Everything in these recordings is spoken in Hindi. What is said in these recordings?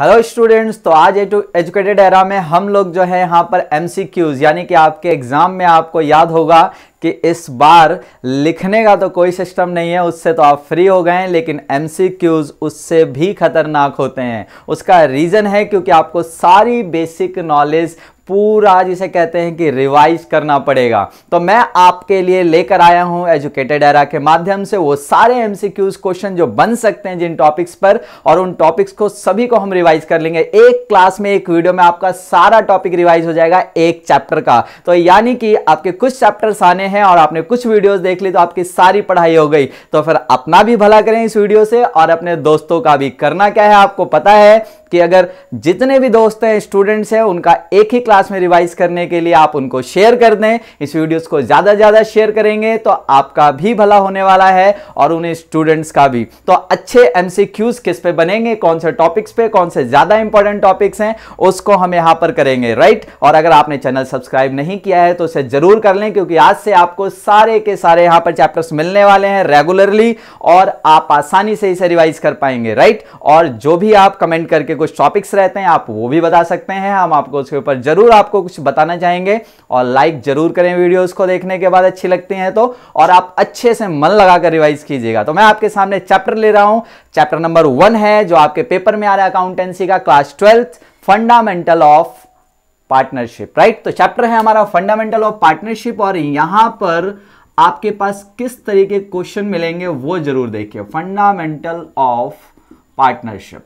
हेलो स्टूडेंट्स तो आज एजुकेटेड एरा में हम लोग जो है यहाँ पर एम यानी कि आपके एग्ज़ाम में आपको याद होगा कि इस बार लिखने का तो कोई सिस्टम नहीं है उससे तो आप फ्री हो गए हैं लेकिन एम उससे भी खतरनाक होते हैं उसका रीज़न है क्योंकि आपको सारी बेसिक नॉलेज पूरा जिसे कहते हैं कि रिवाइज करना पड़ेगा तो मैं आपके लिए लेकर आया हूं एजुकेटेड एरा के माध्यम से वो सारे एमसीक्यूज क्वेश्चन जो बन सकते हैं जिन टॉपिक्स पर और उन टॉपिक्स को सभी को हम रिवाइज कर लेंगे एक क्लास में एक वीडियो में आपका सारा टॉपिक रिवाइज हो जाएगा एक चैप्टर का तो यानी कि आपके कुछ चैप्टर्स आने हैं और आपने कुछ वीडियोज देख ली तो आपकी सारी पढ़ाई हो गई तो फिर अपना भी भला करें इस वीडियो से और अपने दोस्तों का भी करना क्या है आपको पता है कि अगर जितने भी दोस्त हैं स्टूडेंट्स हैं उनका एक ही क्लास में रिवाइज करने के लिए आप उनको शेयर कर दें इस वीडियोस को ज़्यादा ज़्यादा शेयर करेंगे तो आपका भी भला होने वाला है और उन स्टूडेंट्स का भी तो अच्छे एम किस पे बनेंगे कौन से टॉपिक्स पे कौन से ज़्यादा इंपॉर्टेंट टॉपिक्स हैं उसको हम यहाँ पर करेंगे राइट और अगर आपने चैनल सब्सक्राइब नहीं किया है तो उसे ज़रूर कर लें क्योंकि आज से आपको सारे के सारे यहाँ पर चैप्टर्स मिलने वाले हैं रेगुलरली और आप आसानी से इसे रिवाइज कर पाएंगे राइट और जो भी आप कमेंट करके कुछ टॉपिक्स रहते हैं आप वो भी बता सकते हैं हम आपको उसके ऊपर ज़रूर आपको कुछ बताना चाहेंगे और लाइक ज़रूर करें वीडियो को देखने के बाद अच्छी लगती हैं तो और आप अच्छे से मन लगा कर रिवाइज़ कीजिएगा तो मैं आपके सामने चैप्टर ले रहा हूँ चैप्टर नंबर वन है जो आपके पेपर में आ रहा है अकाउंटेंसी का class twelfth fundamental of partnership right तो चैप्टर है हमारा फंडामेंटल ऑफ पार्टनरशिप और यहां पर आपके पास किस तरीके क्वेश्चन मिलेंगे वो जरूर देखिए फंडामेंटल ऑफ पार्टनरशिप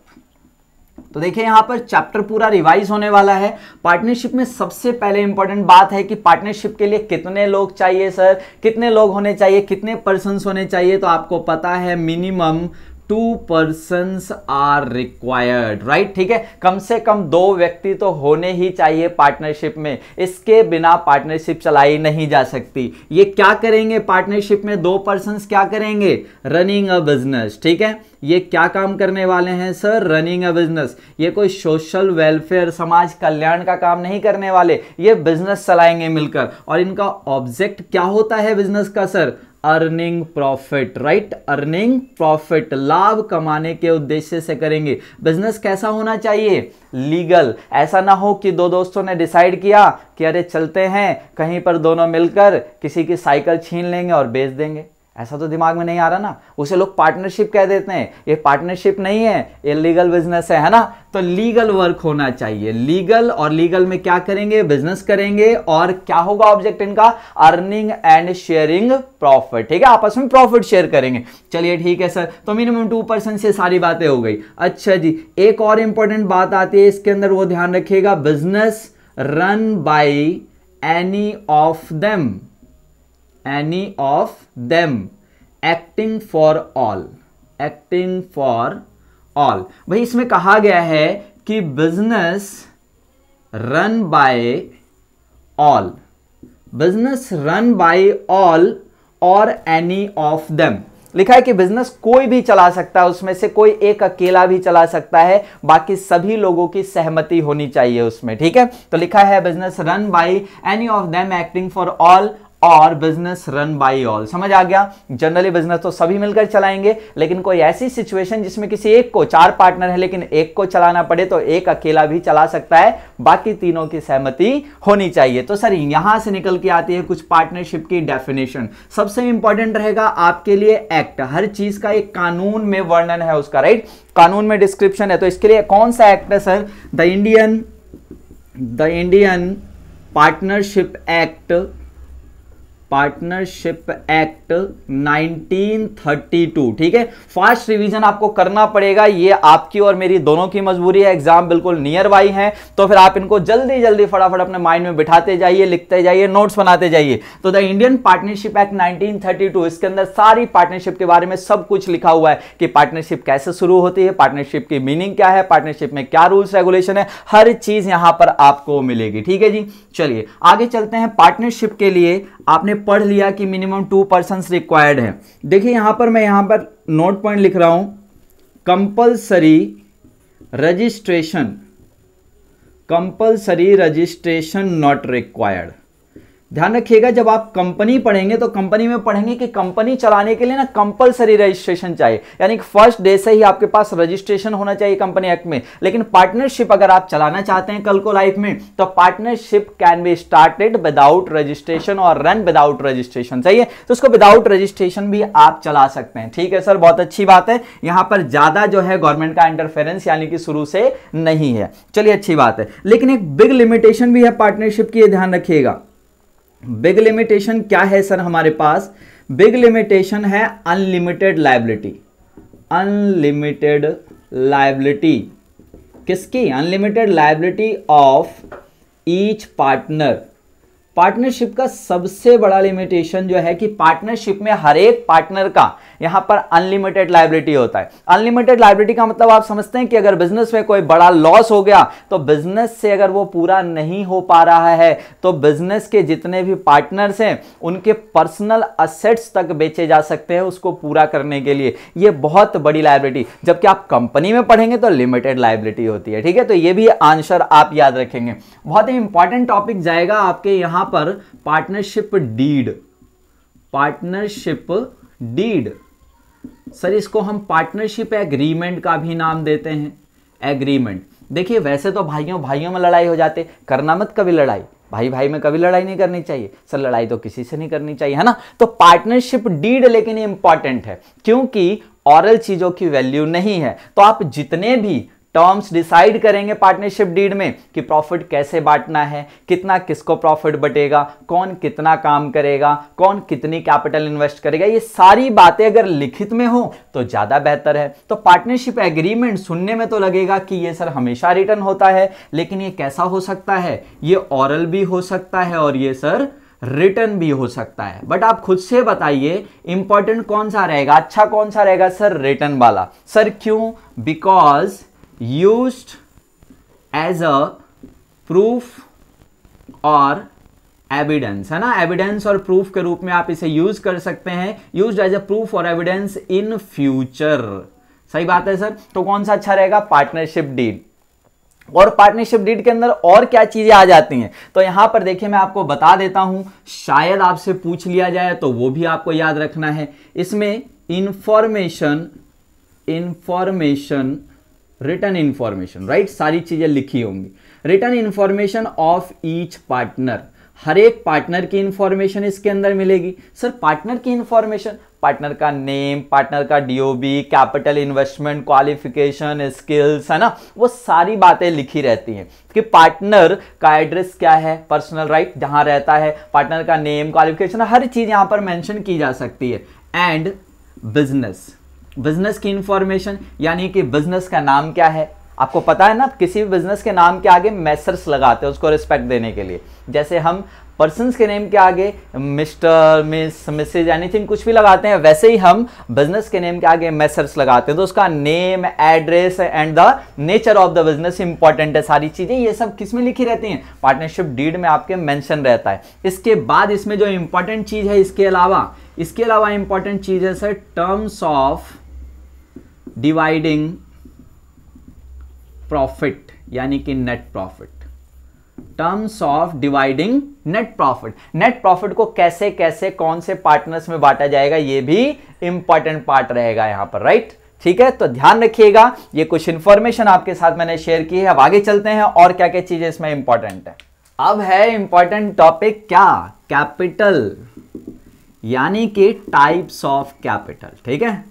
तो देखिए यहां पर चैप्टर पूरा रिवाइज होने वाला है पार्टनरशिप में सबसे पहले इंपॉर्टेंट बात है कि पार्टनरशिप के लिए कितने लोग चाहिए सर कितने लोग होने चाहिए कितने पर्सन होने चाहिए तो आपको पता है minimum two person are required right ठीक है कम से कम दो व्यक्ति तो होने ही चाहिए पार्टनरशिप में इसके बिना पार्टनरशिप चलाई नहीं जा सकती ये क्या करेंगे पार्टनरशिप में दो पर्सन क्या करेंगे रनिंग अ बिजनेस ठीक है ये क्या काम करने वाले हैं सर रनिंग अ बिजनेस ये कोई सोशल वेलफेयर समाज कल्याण का काम नहीं करने वाले ये बिजनेस चलाएंगे मिलकर और इनका ऑब्जेक्ट क्या होता है बिजनेस का sir earning profit right earning profit लाभ कमाने के उद्देश्य से करेंगे बिजनेस कैसा होना चाहिए लीगल ऐसा ना हो कि दो दोस्तों ने डिसाइड किया कि अरे चलते हैं कहीं पर दोनों मिलकर किसी की साइकिल छीन लेंगे और बेच देंगे ऐसा तो दिमाग में नहीं आ रहा ना उसे लोग पार्टनरशिप कह देते हैं ये पार्टनरशिप नहीं है ये लीगल बिजनेस है है ना तो लीगल वर्क होना चाहिए लीगल और लीगल में क्या करेंगे बिजनेस करेंगे और क्या होगा ऑब्जेक्ट इनका अर्निंग एंड शेयरिंग प्रॉफिट ठीक है आपस में प्रॉफिट शेयर करेंगे चलिए ठीक है सर तो मिनिमम टू परसेंट से सारी बातें हो गई अच्छा जी एक और इंपॉर्टेंट बात आती है इसके अंदर वो ध्यान रखिएगा business run by any of them any of them acting for all acting for all भाई इसमें कहा गया है कि business run by all business run by all और एनी ऑफ देम लिखा है कि बिजनेस कोई भी चला सकता है उसमें से कोई एक अकेला भी चला सकता है बाकी सभी लोगों की सहमति होनी चाहिए उसमें ठीक है तो लिखा है business run by any of them acting for all और बिजनेस रन बाय ऑल समझ आ गया जनरली बिजनेस तो सभी मिलकर चलाएंगे लेकिन कोई ऐसी सिचुएशन जिसमें किसी एक को चार पार्टनर है लेकिन एक को चलाना पड़े तो एक अकेला भी चला सकता है बाकी तीनों की सहमति होनी चाहिए तो सर यहां से निकल के आती है कुछ पार्टनरशिप की डेफिनेशन सबसे इंपॉर्टेंट रहेगा आपके लिए एक्ट हर चीज का एक कानून में वर्णन है उसका राइट कानून में डिस्क्रिप्शन है तो इसके लिए कौन सा एक्ट है sir the Indian the Indian partnership act partnership act 1932 ठीक है फास्ट रिवीजन आपको करना पड़ेगा ये आपकी और मेरी दोनों की मजबूरी है एग्जाम बिल्कुल नियर बाई है तो फिर आप इनको जल्दी जल्दी फटाफट अपने माइंड में बिठाते जाइए लिखते जाइए नोट्स बनाते जाइए तो द इंडियन पार्टनरशिप एक्ट 1932 इसके अंदर सारी पार्टनरशिप के बारे में सब कुछ लिखा हुआ है कि पार्टनरशिप कैसे शुरू होती है पार्टनरशिप की मीनिंग क्या है पार्टनरशिप में क्या रूल्स रेगुलेशन है हर चीज यहां पर आपको मिलेगी ठीक है जी चलिए आगे चलते हैं पार्टनरशिप के लिए आपने पढ़ लिया कि मिनिमम टू पर्सन रिक्वायर्ड है देखिए यहाँ पर मैं यहाँ पर नोट पॉइंट लिख रहा हूँ compulsory registration compulsory registration not required ध्यान रखिएगा जब आप कंपनी पढ़ेंगे तो कंपनी में पढ़ेंगे कि कंपनी चलाने के लिए ना कंपलसरी रजिस्ट्रेशन चाहिए यानी कि फर्स्ट डे से ही आपके पास रजिस्ट्रेशन होना चाहिए कंपनी एक्ट में लेकिन पार्टनरशिप अगर आप चलाना चाहते हैं कल को लाइफ में तो partnership can be started without registration और रन विदाउट रजिस्ट्रेशन सही है तो उसको विदाउट रजिस्ट्रेशन भी आप चला सकते हैं ठीक है सर बहुत अच्छी बात है यहाँ पर ज़्यादा जो है गवर्नमेंट का इंटरफेरेंस यानी कि शुरू से नहीं है चलिए अच्छी बात है लेकिन एक बिग लिमिटेशन भी है पार्टनरशिप की ध्यान रखिएगा बिग लिमिटेशन क्या है सर हमारे पास बिग लिमिटेशन है अनलिमिटेड लाइबिलिटी अनलिमिटेड लाइबिलिटी किसकी unlimited liability of each partner partnership का सबसे बड़ा लिमिटेशन जो है कि पार्टनरशिप में हर एक पार्टनर का यहाँ पर अनलिमिटेड लाइबिलिटी होता है अनलिमिटेड लाइबिलिटी का मतलब आप समझते हैं कि अगर बिजनेस में कोई बड़ा लॉस हो गया तो बिजनेस से अगर वो पूरा नहीं हो पा रहा है तो बिजनेस के जितने भी पार्टनर्स हैं उनके पर्सनल असेट्स तक बेचे जा सकते हैं उसको पूरा करने के लिए ये बहुत बड़ी लाइबिलिटी जबकि आप कंपनी में पढ़ेंगे तो लिमिटेड लाइबिलिटी होती है ठीक है तो ये भी आंसर आप याद रखेंगे बहुत ही इंपॉर्टेंट टॉपिक जाएगा आपके यहां पर partnership deed partnership deed sir इसको हम पार्टनरशिप एग्रीमेंट का भी नाम देते हैं एग्रीमेंट देखिए वैसे तो भाइयों भाइयों में लड़ाई हो जाते करना मत कभी लड़ाई भाई भाई में कभी लड़ाई नहीं करनी चाहिए सर लड़ाई तो किसी से नहीं करनी चाहिए है ना तो पार्टनरशिप डीड लेकिन इंपॉर्टेंट है क्योंकि ऑरल चीज़ों की वैल्यू नहीं है तो आप जितने भी टर्म्स डिसाइड करेंगे पार्टनरशिप डीड में कि प्रॉफिट कैसे बांटना है कितना किसको प्रॉफिट बटेगा कौन कितना काम करेगा कौन कितनी कैपिटल इन्वेस्ट करेगा ये सारी बातें अगर लिखित में हो तो ज़्यादा बेहतर है तो पार्टनरशिप एग्रीमेंट सुनने में तो लगेगा कि ये सर हमेशा रिटर्न होता है लेकिन ये कैसा हो सकता है ये ऑरल भी हो सकता है और ये सर रिटर्न भी हो सकता है बट आप खुद से बताइए इंपॉर्टेंट कौन सा रहेगा अच्छा कौन सा रहेगा सर रिटर्न वाला सर क्यों because used as a proof or evidence है ना एविडेंस और प्रूफ के रूप में आप इसे यूज कर सकते हैं यूज एज ए प्रूफ और एविडेंस इन फ्यूचर सही बात है सर तो कौन सा अच्छा रहेगा पार्टनरशिप डीड और पार्टनरशिप डीड के अंदर और क्या चीज़ें आ जाती हैं तो यहां पर देखिए मैं आपको बता देता हूं शायद आपसे पूछ लिया जाए तो वो भी आपको याद रखना है इसमें information information return information right सारी चीज़ें लिखी होंगी return information of each partner हर एक पार्टनर की इंफॉर्मेशन इसके अंदर मिलेगी सर पार्टनर की इंफॉर्मेशन पार्टनर का नेम पार्टनर का DOB capital investment qualification skills है ना वो सारी बातें लिखी रहती हैं कि पार्टनर का एड्रेस क्या है पर्सनल राइट right, जहां रहता है पार्टनर का नेम क्वालिफिकेशन हर चीज़ यहां पर मेंशन की जा सकती है एंड बिजनेस बिजनेस की इंफॉर्मेशन यानी कि बिजनेस का नाम क्या है आपको पता है ना किसी भी बिजनेस के नाम के आगे मैसर्स लगाते हैं उसको रिस्पेक्ट देने के लिए जैसे हम पर्सनस के नेम के आगे मिस्टर मिस मिसेज एनीथिंग कुछ भी लगाते हैं वैसे ही हम बिजनेस के नेम के आगे मैसर्स लगाते हैं तो उसका name address and the nature of the business important है सारी चीज़ें ये सब किस में लिखी रहती हैं पार्टनरशिप डीड में आपके मेंशन रहता है इसके बाद इसमें जो इंपॉर्टेंट चीज़ है इसके अलावा इसके अलावा इंपॉर्टेंट चीज़ है sir terms of dividing profit यानी कि net profit terms of dividing net profit net profit को कैसे कैसे कौन से पार्टनर्स में बांटा जाएगा यह भी इंपॉर्टेंट पार्ट रहेगा यहां पर राइट right? ठीक है तो ध्यान रखिएगा ये कुछ इंफॉर्मेशन आपके साथ मैंने शेयर की है अब आगे चलते हैं और क्या क्या चीजें इसमें इंपॉर्टेंट है अब है इंपॉर्टेंट टॉपिक क्या कैपिटल यानी कि टाइप्स ऑफ कैपिटल ठीक है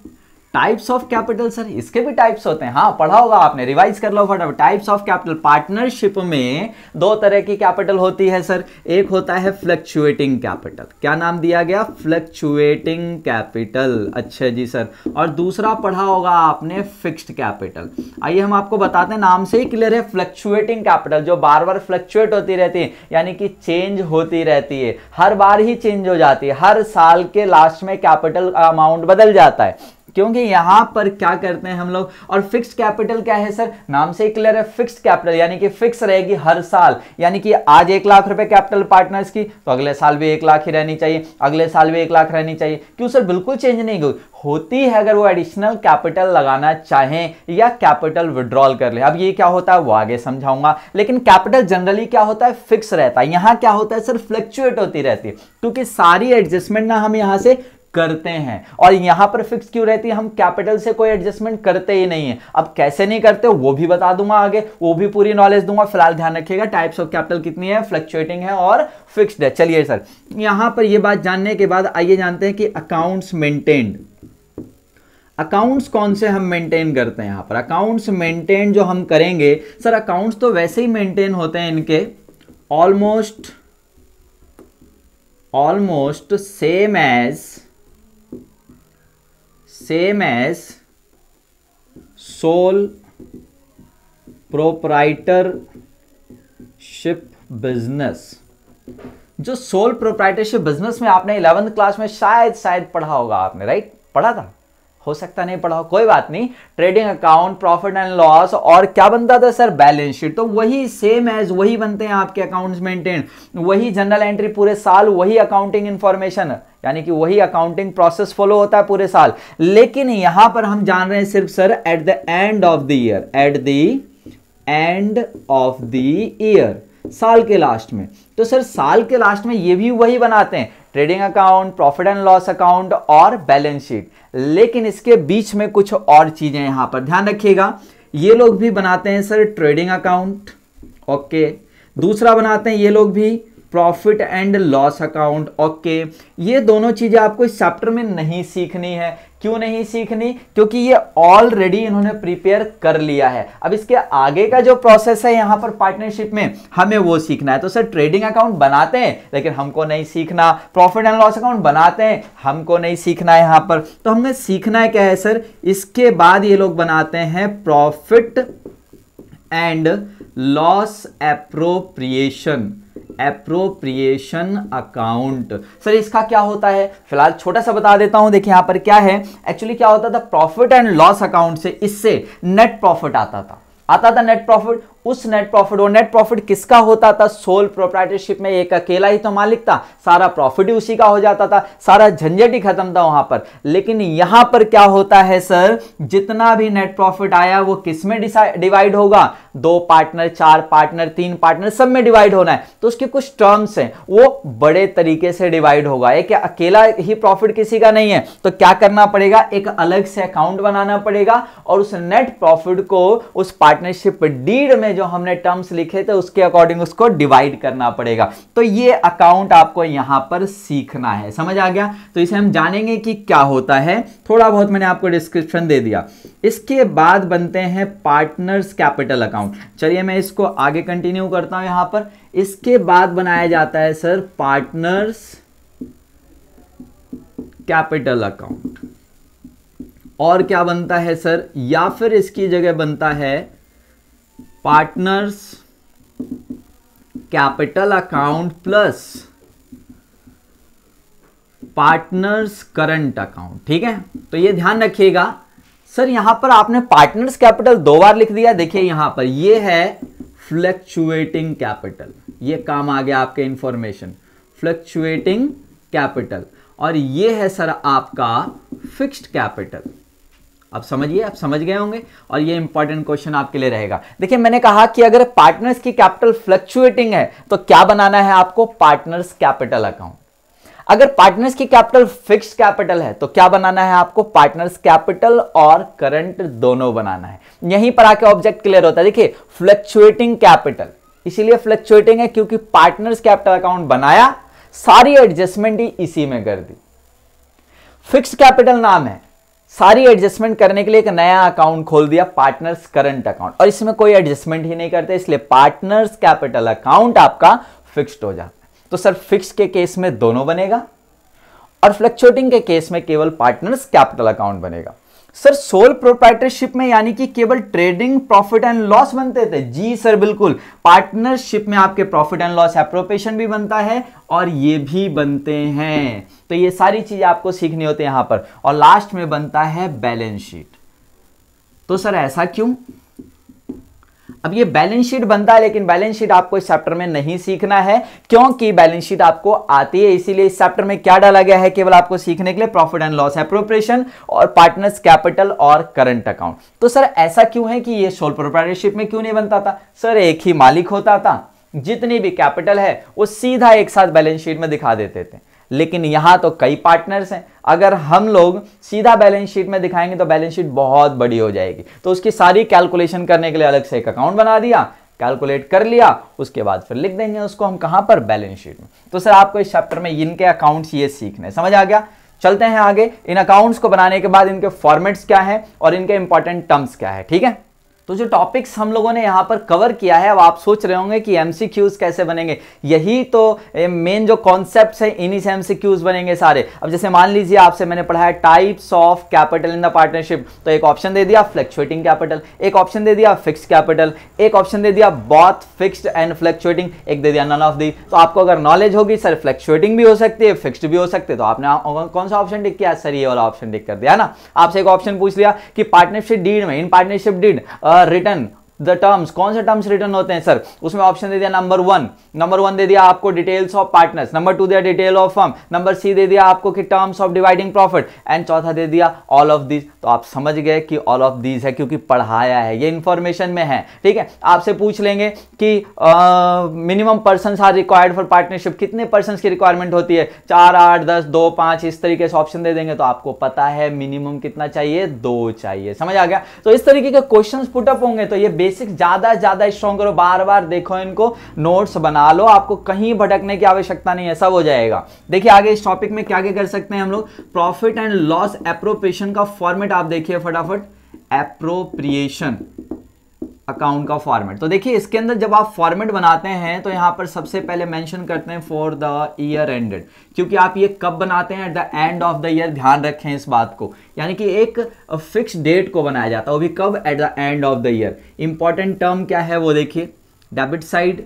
टाइप्स ऑफ कैपिटल सर इसके भी टाइप्स होते हैं हाँ पढ़ा होगा आपने रिवाइज कर लो फटाफट टाइप्स ऑफ कैपिटल पार्टनरशिप में दो तरह की कैपिटल होती है सर एक होता है फ्लक्चुएटिंग कैपिटल क्या नाम दिया गया फ्लक्चुएटिंग कैपिटल अच्छा जी सर और दूसरा पढ़ा होगा आपने फिक्स्ड कैपिटल आइए हम आपको बताते हैं नाम से ही क्लियर है फ्लक्चुएटिंग कैपिटल जो बार बार फ्लक्चुएट होती रहती है यानी कि चेंज होती रहती है हर बार ही चेंज हो जाती है हर साल के लास्ट में कैपिटल अमाउंट बदल जाता है क्योंकि यहां पर क्या करते हैं हम लोग और फिक्स कैपिटल क्या है सर नाम से क्लियर है फिक्स कैपिटल यानी कि फिक्स रहेगी हर साल यानी कि आज एक लाख रुपए कैपिटल पार्टनर्स की तो अगले साल भी एक लाख ही रहनी चाहिए अगले साल भी एक लाख रहनी चाहिए क्यों सर बिल्कुल चेंज नहीं हुई होती है अगर वो एडिशनल कैपिटल लगाना चाहें या कैपिटल विड्रॉल कर ले अब ये क्या होता है वो आगे समझाऊंगा लेकिन कैपिटल जनरली क्या होता है फिक्स रहता है यहाँ क्या होता है सर फ्लक्चुएट होती रहती है क्योंकि सारी एडजस्टमेंट ना हम यहाँ से करते हैं और यहां पर फिक्स क्यों रहती है हम कैपिटल से कोई एडजस्टमेंट करते ही नहीं है अब कैसे नहीं करते वो भी बता दूंगा आगे वो भी पूरी नॉलेज दूंगा फिलहाल ध्यान रखिएगा टाइप्स ऑफ कैपिटल कितनी है फ्लक्चुएटिंग है और फिक्स्ड है चलिए सर यहां पर यह बात जानने के बाद आइए जानते हैं कि अकाउंट्स मेंटेन्ड अकाउंट्स कौन से हम मेंटेन करते हैं यहां पर अकाउंट्स मेंटेन जो हम करेंगे सर अकाउंट्स तो वैसे ही मेंटेन होते हैं इनके almost almost same as same as sole proprietorship business जो सोल प्रोपराइटरशिप बिजनेस में आपने इलेवेंथ क्लास में शायद शायद पढ़ा होगा आपने राइट पढ़ा था हो सकता नहीं पढ़ा हो कोई बात नहीं trading account profit and loss और क्या बनता था सर बैलेंस शीट तो वही सेम एज वही बनते हैं आपके अकाउंट्स मेंटेन वही जनरल एंट्री पूरे साल वही अकाउंटिंग इंफॉर्मेशन यानी कि वही अकाउंटिंग प्रोसेस फॉलो होता है पूरे साल लेकिन यहां पर हम जान रहे हैं सिर्फ sir at the end of the year at the end of the year साल के लास्ट में तो सर साल के लास्ट में ये भी वही बनाते हैं trading account profit and loss account और बैलेंस शीट लेकिन इसके बीच में कुछ और चीज़ें यहां पर ध्यान रखिएगा ये लोग भी बनाते हैं सर ट्रेडिंग अकाउंट ओके दूसरा बनाते हैं ये लोग भी profit and loss account okay ये दोनों चीज़ें आपको इस चैप्टर में नहीं सीखनी है क्यों नहीं सीखनी क्योंकि ये ऑलरेडी इन्होंने प्रिपेयर कर लिया है अब इसके आगे का जो प्रोसेस है यहाँ पर पार्टनरशिप में हमें वो सीखना है तो सर ट्रेडिंग अकाउंट बनाते हैं लेकिन हमको नहीं सीखना प्रॉफिट एंड लॉस अकाउंट बनाते हैं हमको नहीं सीखना है यहाँ पर तो हमने सीखना है क्या है सर इसके बाद ये लोग बनाते हैं profit and loss appropriation appropriation account sir इसका क्या होता है फिलहाल छोटा सा बता देता हूं देखिए यहां पर क्या है एक्चुअली क्या होता था प्रॉफिट एंड लॉस अकाउंट से इससे नेट प्रॉफिट आता था आता था नेट प्रॉफिट उस नेट प्रॉफिट वो नेट प्रॉफिट किसका होता था सोल प्रोप्राइटरशिप में एक अकेला ही तो मालिक था सारा प्रॉफिट ही उसी का हो जाता था सारा झंझट ही खत्म था वहां पर लेकिन यहां पर क्या होता है सर जितना भी नेट प्रॉफिट आया वो किस में डिवाइड होगा दो पार्टनर चार पार्टनर तीन पार्टनर सब में डिवाइड होना है तो उसके कुछ टर्म्स हैं वो बड़े तरीके से डिवाइड होगा एक अकेला ही प्रॉफिट किसी का नहीं है तो क्या करना पड़ेगा एक अलग से अकाउंट बनाना पड़ेगा और उस नेट प्रॉफिट को उस पार्टनरशिप डीड में में जो हमने टर्म्स लिखे थे उसके अकॉर्डिंग उसको डिवाइड करना पड़ेगा तो ये अकाउंट आपको यहाँ पर सीखना है समझ आ गया तो इसे हम जानेंगे कि क्या होता है थोड़ा बहुत मैंने आपको डिस्क्रिप्शन दे दिया इसके बाद बनते हैं पार्टनर्स कैपिटल अकाउंट चलिए मैं इसको आगे कंटिन्यू करता हूँ यहाँ पर इसके बाद बनाया जाता है सर पार्टनर्स कैपिटल अकाउंट और क्या बनता है सर या फिर इसकी जगह बनता है partners capital account plus partners current account ठीक है तो ये ध्यान रखिएगा सर यहां पर आपने पार्टनर्स कैपिटल दो बार लिख दिया देखिए यहां पर ये है फ्लक्चुएटिंग कैपिटल ये काम आ गया आपके इंफॉर्मेशन फ्लक्चुएटिंग कैपिटल और ये है सर आपका फिक्स्ड कैपिटल अब समझिए आप समझ गए होंगे और ये इंपॉर्टेंट क्वेश्चन आपके लिए रहेगा देखिए मैंने कहा कि अगर पार्टनर्स की कैपिटल फ्लक्चुएटिंग है तो क्या बनाना है आपको पार्टनर्स कैपिटल अकाउंट अगर पार्टनर्स की कैपिटल फिक्स कैपिटल है तो क्या बनाना है आपको पार्टनर्स कैपिटल और करंट दोनों बनाना है यहीं पर आके ऑब्जेक्ट क्लियर होता है देखिए फ्लक्चुएटिंग कैपिटल इसीलिए फ्लक्चुएटिंग है क्योंकि पार्टनर्स कैपिटल अकाउंट बनाया सारी एडजस्टमेंट ही इसी में कर दी फिक्स कैपिटल नाम है सारी एडजस्टमेंट करने के लिए एक नया अकाउंट खोल दिया पार्टनर्स करंट अकाउंट और इसमें कोई एडजस्टमेंट ही नहीं करते इसलिए पार्टनर्स कैपिटल अकाउंट आपका फिक्स्ड हो जाता है तो सर फिक्स के केस में दोनों बनेगा और फ्लक्चुएटिंग के केस में केवल पार्टनर्स कैपिटल अकाउंट बनेगा सर सोल प्रोप्राइटरशिप में यानी कि केवल ट्रेडिंग प्रॉफिट एंड लॉस बनते थे जी सर बिल्कुल पार्टनरशिप में आपके प्रॉफिट एंड लॉस एप्रोपेशन भी बनता है और ये भी बनते हैं तो ये सारी चीजें आपको सीखनी होती है यहां पर और लास्ट में बनता है बैलेंस शीट तो सर ऐसा क्यों अब ये बैलेंस शीट बनता है लेकिन बैलेंस शीट आपको इस चैप्टर में नहीं सीखना है क्योंकि बैलेंस शीट आपको आती है इसीलिए इस चैप्टर में क्या डाला गया है केवल आपको सीखने के लिए प्रॉफिट एंड लॉस अप्रोप्रिएशन और पार्टनर्स कैपिटल और करंट अकाउंट तो सर ऐसा क्यों है कि ये सोल प्रोप्राइटरशिप में क्यों नहीं बनता था सर एक ही मालिक होता था जितनी भी कैपिटल है वो सीधा एक साथ बैलेंस शीट में दिखा देते थे लेकिन यहां तो कई पार्टनर्स हैं अगर हम लोग सीधा बैलेंस शीट में दिखाएंगे तो बैलेंस शीट बहुत बड़ी हो जाएगी तो उसकी सारी कैलकुलेशन करने के लिए अलग से एक अकाउंट बना दिया कैलकुलेट कर लिया उसके बाद फिर लिख देंगे उसको हम कहां पर बैलेंस शीट में तो सर आपको इस चैप्टर में इनके अकाउंट्स ये सीखने समझ आ गया चलते हैं आगे इन अकाउंट्स को बनाने के बाद इनके फॉर्मेट्स क्या है और इनके इंपॉर्टेंट टर्म्स क्या है ठीक है तो जो टॉपिक्स हम लोगों ने यहाँ पर कवर किया है अब आप सोच रहे होंगे कि एम कैसे बनेंगे यही तो मेन जो कॉन्सेप्ट है इन्हीं से एम बनेंगे सारे अब जैसे मान लीजिए आपसे मैंने पढ़ा है types of capital in the partnership तो एक ऑप्शन दे दिया फ्लक्चुएटिंग कैपिटल एक ऑप्शन दे दिया फिक्स कैपिटल एक ऑप्शन दे दिया बॉथ फिक्सड एंड फ्लक्चुएटिंग एक दे दिया नन ऑफ दी तो आपको अगर नॉलेज होगी सर फ्लक्चुएटिंग भी हो सकती है फिक्सड भी हो सकती है तो आपने कौन सा ऑप्शन टिक किया सर ये वाला ऑप्शन टिक कर दिया ना आपसे एक ऑप्शन पूछ लिया कि पार्टनरशिप डीड में in partnership deed are written the terms कौन से टर्म्स रिटर्न होते हैं सर उसमें ऑप्शन दे दिया नंबर वन नंबर वन दे दिया आपको details of partners number two दिया detail of firm number C दे दिया आपको कि terms of dividing profit and चौथा दे दिया ऑल ऑफ दीज तो आप समझ गए कि ऑल ऑफ दीज है क्योंकि पढ़ाया है ये इन्फॉर्मेशन में है ठीक है आपसे पूछ लेंगे कि minimum person are required for partnership कितने पर्सन की रिक्वायरमेंट होती है चार आठ दस दो पाँच इस तरीके से ऑप्शन दे देंगे तो आपको पता है मिनिमम कितना चाहिए दो चाहिए समझ आ गया तो इस तरीके के क्वेश्चन पुटअप होंगे तो ये बेसिक्स ज़्यादा ज़्यादा स्ट्रॉन्ग करो बार बार देखो इनको नोट्स बना लो आपको कहीं भटकने की आवश्यकता नहीं है सब हो जाएगा देखिए आगे इस टॉपिक में क्या क्या कर सकते हैं हम लोग प्रॉफिट एंड लॉस अप्रोप्रिएशन का फॉर्मेट आप देखिए फटाफट अप्रोप्रिएशन अकाउंट का फॉर्मेट तो देखिए इसके अंदर जब आप फॉर्मेट बनाते हैं तो यहाँ पर सबसे पहले मेंशन करते हैं फॉर द ईयर एंडेड क्योंकि आप ये कब बनाते हैं at the end of the year ध्यान रखें इस बात को यानी कि एक फिक्स डेट को बनाया जाता है वो भी कब at the end of the year important term क्या है वो देखिए डेबिट साइड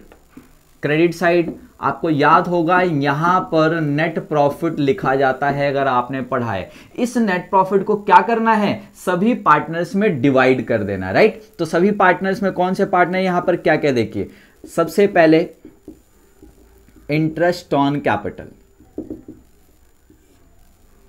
क्रेडिट साइड आपको याद होगा यहां पर नेट प्रॉफिट लिखा जाता है अगर आपने पढ़ा है इस नेट प्रॉफिट को क्या करना है सभी पार्टनर्स में डिवाइड कर देना राइट तो सभी पार्टनर्स में कौन से पार्टनर यहां पर क्या क्या देखिए सबसे पहले इंटरेस्ट ऑन कैपिटल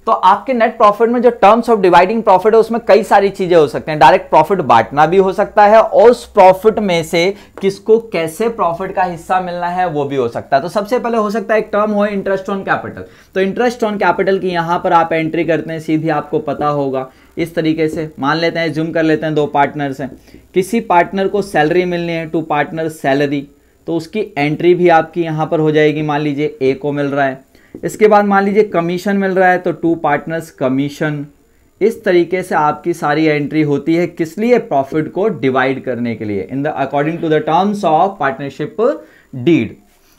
तो आपके नेट प्रॉफिट में जो टर्म्स ऑफ डिवाइडिंग प्रॉफिट है उसमें कई सारी चीजें हो सकती हैं डायरेक्ट प्रॉफिट बांटना भी हो सकता है और उस प्रॉफिट में से किसको कैसे प्रॉफिट का हिस्सा मिलना है वो भी हो सकता है तो सबसे पहले हो सकता है एक टर्म हो इंटरेस्ट ऑन कैपिटल तो इंटरेस्ट ऑन कैपिटल की यहां पर आप एंट्री करते हैं सीधी आपको पता होगा इस तरीके से मान लेते हैं जूम कर लेते हैं दो पार्टनर से किसी पार्टनर को सैलरी मिलनी है टू पार्टनर सैलरी तो उसकी एंट्री भी आपकी यहाँ पर हो जाएगी मान लीजिए ए को मिल रहा है इसके बाद मान लीजिए कमीशन मिल रहा है तो टू पार्टनर्स कमीशन इस तरीके से आपकी सारी एंट्री होती है किस लिए प्रॉफिट को डिवाइड करने के लिए in the according to the terms of partnership deed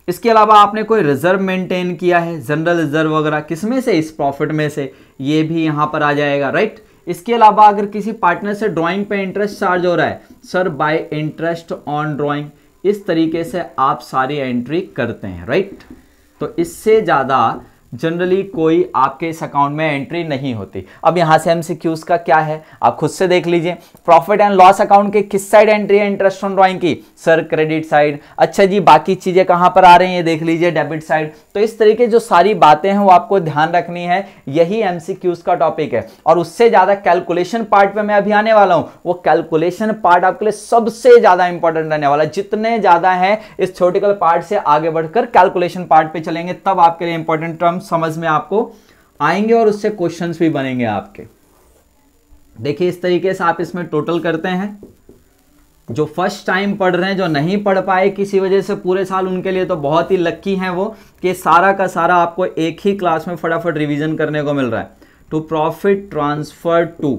इसके अलावा आपने कोई रिजर्व मेंटेन किया है जनरल रिजर्व वगैरह किसमें से इस प्रॉफिट में से ये भी यहाँ पर आ जाएगा राइट इसके अलावा अगर किसी पार्टनर से ड्राइंग पे इंटरेस्ट चार्ज हो रहा है sir by interest on drawing इस तरीके से आप सारी एंट्री करते हैं राइट तो इससे ज़्यादा जनरली कोई आपके इस अकाउंट में एंट्री नहीं होती अब यहाँ से एम का क्या है आप खुद से देख लीजिए प्रॉफिट एंड लॉस अकाउंट के किस साइड एंट्री है इंटरेस्ट ऑन ड्रॉइंग की सर क्रेडिट साइड अच्छा जी बाकी चीज़ें कहाँ पर आ रही हैं देख लीजिए डेबिट साइड तो इस तरीके जो सारी बातें हैं वो आपको ध्यान रखनी है यही एम का टॉपिक है और उससे ज़्यादा कैलकुलेशन पार्ट पर मैं अभी आने वाला हूँ वो कैलकुलेशन पार्ट आपके लिए सबसे ज़्यादा इंपॉर्टेंट रहने वाला है जितने ज़्यादा है इस छोटिकल पार्ट से आगे बढ़कर कैलकुलेशन पार्ट पर चलेंगे तब आपके लिए इंपॉर्टेंट टर्म समझ में आपको आएंगे और उससे क्वेश्चंस भी बनेंगे आपके देखिए इस तरीके से आप इसमें टोटल करते हैं जो फर्स्ट टाइम पढ़ रहे हैं जो नहीं पढ़ पाए किसी वजह से पूरे साल उनके लिए तो बहुत ही लक्की हैं वो कि सारा का सारा आपको एक ही क्लास में फटाफट रिवीजन करने को मिल रहा है टू प्रॉफिट ट्रांसफर टू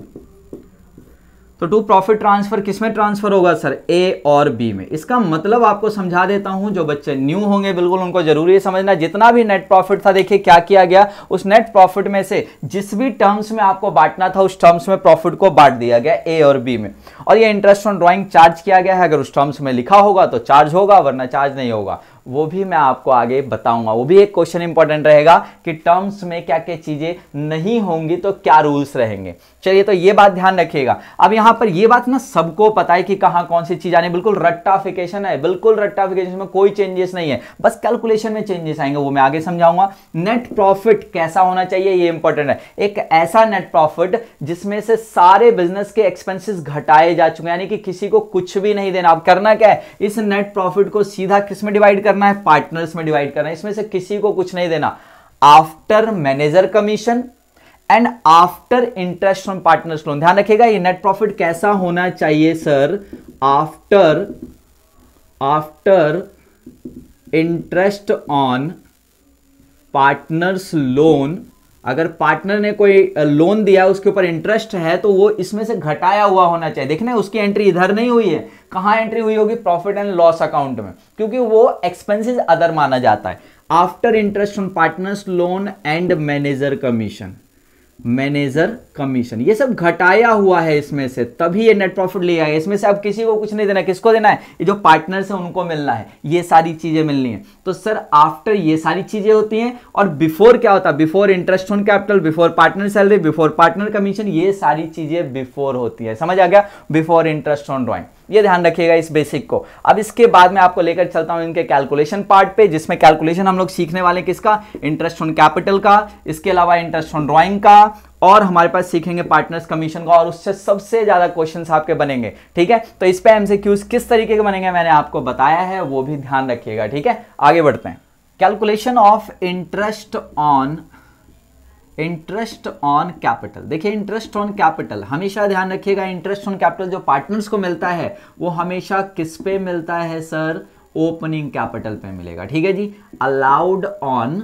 तो टू प्रॉफिट ट्रांसफर किस में ट्रांसफर होगा सर ए और बी में इसका मतलब आपको समझा देता हूं जो बच्चे न्यू होंगे बिल्कुल उनको जरूरी है समझना जितना भी नेट प्रॉफिट था देखिए क्या किया गया उस नेट प्रॉफिट में से जिस भी टर्म्स में आपको बांटना था उस टर्म्स में प्रॉफिट को बांट दिया गया ए और बी में और ये इंटरेस्ट ऑन ड्रॉइंग चार्ज किया गया है अगर उस टर्म्स में लिखा होगा तो चार्ज होगा वरना चार्ज नहीं होगा वो भी मैं आपको आगे बताऊंगा वो भी एक क्वेश्चन इंपॉर्टेंट रहेगा कि टर्म्स में क्या क्या चीज़ें नहीं होंगी तो क्या रूल्स रहेंगे चलिए तो ये बात ध्यान रखिएगा अब यहां पर ये बात ना सबको पता है कि कहां कौन सी चीज़ आनी बिल्कुल रट्टाफिकेशन है बिल्कुल रट्टाफिकेशन में कोई चेंजेस नहीं है बस कैलकुलेशन में चेंजेस आएंगे वो मैं आगे समझाऊंगा नेट प्रॉफिट कैसा होना चाहिए ये इंपॉर्टेंट है एक ऐसा नेट प्रॉफिट जिसमें से सारे बिजनेस के एक्सपेंसिस घटाए जा चुके हैं यानी कि किसी को कुछ भी नहीं देना अब करना क्या है इस नेट प्रॉफिट को सीधा किसमें डिवाइड करना करना है पार्टनर्स में डिवाइड करना है इसमें से किसी को कुछ नहीं देना after manager commission and after interest from partners loan ध्यान रखिएगा ये नेट प्रॉफिट कैसा होना चाहिए sir after after interest on partners loan अगर पार्टनर ने कोई लोन दिया उसके ऊपर इंटरेस्ट है तो वो इसमें से घटाया हुआ होना चाहिए देखने उसकी एंट्री इधर नहीं हुई है कहां एंट्री हुई होगी प्रॉफिट एंड लॉस अकाउंट में क्योंकि वो एक्सपेंसेस अदर माना जाता है after interest on partners loan and manager commission manager commission ये सब घटाया हुआ है इसमें से तभी ये नेट प्रॉफिट लिया है इसमें से अब किसी को कुछ नहीं देना किसको देना है ये जो पार्टनर से उनको मिलना है ये सारी चीज़ें मिलनी है तो सर आफ्टर ये सारी चीज़ें होती हैं और बिफोर क्या होता है before interest on capital before partner salary before partner commission ये सारी चीज़ें बिफोर होती है समझ आ गया बिफोर इंटरेस्ट ऑन ड्रॉइंग ये ध्यान रखिएगा इस बेसिक को अब इसके बाद में आपको लेकर चलता हूं इनके कैलकुलेशन पार्ट पे जिसमें कैलकुलेशन हम लोग सीखने वाले किसका इंटरेस्ट ऑन कैपिटल का इसके अलावा इंटरेस्ट ऑन ड्राइंग का और हमारे पास सीखेंगे पार्टनर्स कमीशन का और उससे सबसे ज़्यादा क्वेश्चंस आपके बनेंगे ठीक है तो इस पे एमसीक्यूज किस तरीके के बनेंगे मैंने आपको बताया है वो भी ध्यान रखिएगा ठीक है आगे बढ़ते हैं calculation of interest on interest on capital देखिए इंटरेस्ट ऑन कैपिटल हमेशा ध्यान रखिएगा इंटरेस्ट ऑन कैपिटल जो पार्टनर्स को मिलता है वो हमेशा किस पे मिलता है सर ओपनिंग कैपिटल पे मिलेगा ठीक है जी अलाउड ऑन